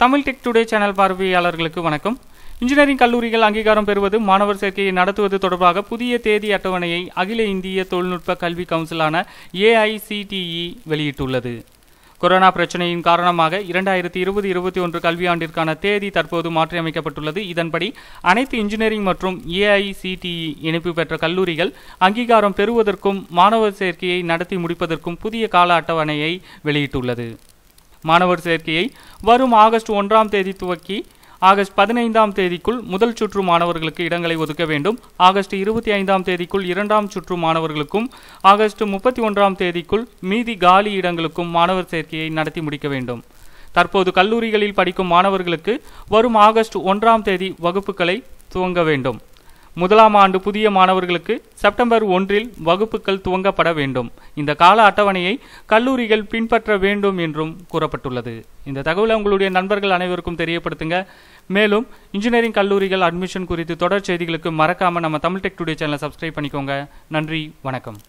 Tamil tech today channel பார்வையாளர்களுக்கு வணக்கம் engineering கல்லூரிகள் அங்கீகாரம் பெறுவது மாணவர் சேர்க்கையை நடத்துவது தொடர்பாக புதிய தேதி அட்டவணையை அகில இந்திய தொழில்நுட்ப கல்வி கவுன்சிலான ஏஐசிடிஇ e வெளியிட்டுள்ளது கொரோனா பிரச்சனையின் காரணமாக இரண்டாயிரத்தி இருபது இருபத்தி ஒன்று கல்வியாண்டிற்கான தேதி தற்போது மாற்றியமைக்கப்பட்டுள்ளது இதன்படி அனைத்து இன்ஜினியரிங் மற்றும் ஏஐசிடிஇ e இணைப்பு பெற்ற கல்லூரிகள் அங்கீகாரம் பெறுவதற்கும் மாணவர் சேர்க்கையை நடத்தி முடிப்பதற்கும் புதிய கால அட்டவணையை வெளியிட்டுள்ளது மாணவர் சேர்க்கையை வரும் ஆகஸ்ட் ஒன்றாம் தேதி துவக்கி ஆகஸ்ட் பதினைந்தாம் தேதிக்குள் முதல் சுற்று மாணவர்களுக்கு இடங்களை ஒதுக்க வேண்டும் ஆகஸ்ட் இருபத்தி ஐந்தாம் தேதிக்குள் இரண்டாம் சுற்று மாணவர்களுக்கும் ஆகஸ்ட் முப்பத்தி ஒன்றாம் தேதிக்குள் மீதி காலி இடங்களுக்கும் மாணவர் சேர்க்கையை நடத்தி முடிக்க வேண்டும் தற்போது கல்லூரிகளில் படிக்கும் மாணவர்களுக்கு வரும் ஆகஸ்ட் ஒன்றாம் தேதி வகுப்புகளை துவங்க வேண்டும் முதலாம் ஆண்டு புதிய மாணவர்களுக்கு செப்டம்பர் ஒன்றில் வகுப்புகள் துவங்கப்பட வேண்டும் இந்த கால அட்டவணையை கல்லூரிகள் பின்பற்ற வேண்டும் என்றும் கூறப்பட்டுள்ளது இந்த தகவலை உங்களுடைய நண்பர்கள் அனைவருக்கும் தெரியப்படுத்துங்க மேலும் இன்ஜினியரிங் கல்லூரிகள் அட்மிஷன் குறித்து தொடர் செய்திகளுக்கு மறக்காமல் நம்ம தமிழ் டெக் டுடே சேனலை சப்ஸ்கிரைப் பண்ணிக்கோங்க நன்றி வணக்கம்